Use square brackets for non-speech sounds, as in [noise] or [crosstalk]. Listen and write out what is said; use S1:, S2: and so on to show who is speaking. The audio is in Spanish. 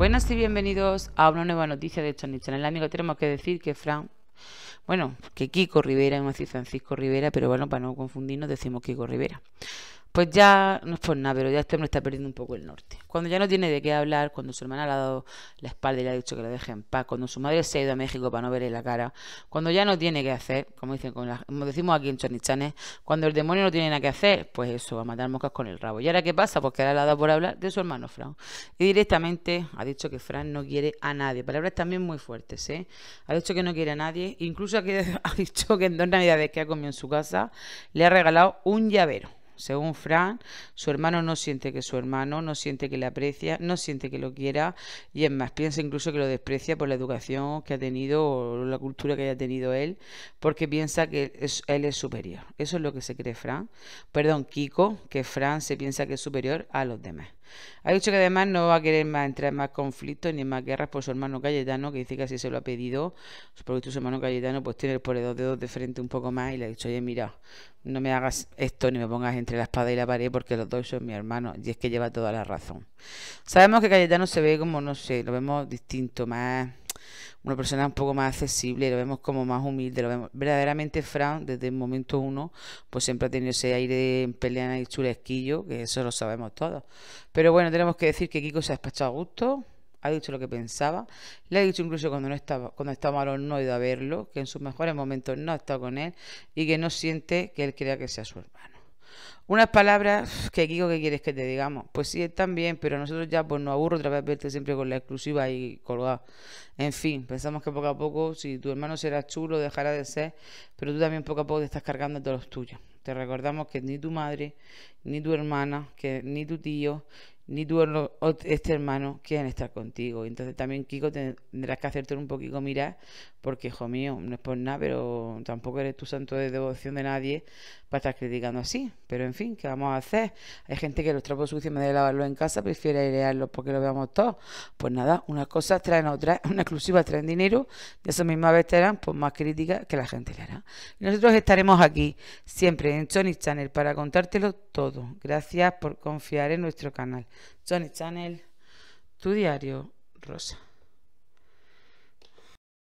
S1: Buenas y bienvenidos a una nueva noticia de Chonichon. En el amigo tenemos que decir que Fran, bueno, que Kiko Rivera, hemos decir Francisco Rivera, pero bueno, para no confundirnos decimos Kiko Rivera pues ya no es por nada, pero ya este hombre está perdiendo un poco el norte. Cuando ya no tiene de qué hablar, cuando su hermana le ha dado la espalda y le ha dicho que la deje en paz, cuando su madre se ha ido a México para no verle la cara, cuando ya no tiene que hacer, como dicen como decimos aquí en Chornichanes, cuando el demonio no tiene nada que hacer, pues eso, va a matar moscas con el rabo. ¿Y ahora qué pasa? porque pues ahora le ha dado por hablar de su hermano Fran. Y directamente ha dicho que Fran no quiere a nadie. Palabras también muy fuertes, ¿eh? Ha dicho que no quiere a nadie. Incluso ha [laughs] dicho que en dos navidades que ha comido en su casa le ha regalado un llavero según Fran, su hermano no siente que su hermano, no siente que le aprecia, no siente que lo quiera y es más, piensa incluso que lo desprecia por la educación que ha tenido o la cultura que haya tenido él, porque piensa que él es superior. Eso es lo que se cree Fran. Perdón, Kiko, que Fran se piensa que es superior a los demás. Ha dicho que además no va a querer más entrar en más conflictos ni más guerras por su hermano Cayetano, que dice que así se lo ha pedido, porque su hermano Cayetano pues tiene el por dos dedos de frente un poco más y le ha dicho, oye, mira, no me hagas esto ni me pongas entre la espada y la pared porque los dos son mi hermano y es que lleva toda la razón. Sabemos que Cayetano se ve como, no sé, lo vemos distinto, más una persona un poco más accesible, lo vemos como más humilde, lo vemos verdaderamente Fran desde el momento uno, pues siempre ha tenido ese aire en pelea, y chulesquillo, que eso lo sabemos todos. Pero bueno, tenemos que decir que Kiko se ha despachado a gusto, ha dicho lo que pensaba, le ha dicho incluso cuando no estaba, cuando estaba malo no ha ido a verlo, que en sus mejores momentos no ha estado con él y que no siente que él crea que sea su hermano. Unas palabras que Kiko, ¿qué quieres que te digamos? Pues sí, están bien, pero nosotros ya pues nos aburro otra vez verte siempre con la exclusiva y colgada. En fin, pensamos que poco a poco, si tu hermano será chulo, dejará de ser, pero tú también poco a poco te estás cargando de los tuyos. Te recordamos que ni tu madre, ni tu hermana, que ni tu tío, ni tú este hermano quieren estar contigo. Entonces también, Kiko, tendrás que hacerte un poquito mirar, porque, hijo mío, no es por nada, pero tampoco eres tu santo de devoción de nadie para estar criticando así. Pero, en fin, ¿qué vamos a hacer? Hay gente que los trapos sucios, me de lavarlo en casa, prefiere airearlos porque lo veamos todos. Pues nada, unas cosas traen otras, [laughs] una exclusiva traen dinero, y esa misma vez te harán pues, más críticas que la gente le nosotros estaremos aquí, siempre en Sony Channel, para contártelo todo. Gracias por confiar en nuestro canal. Johnny Channel, tu diario rosa.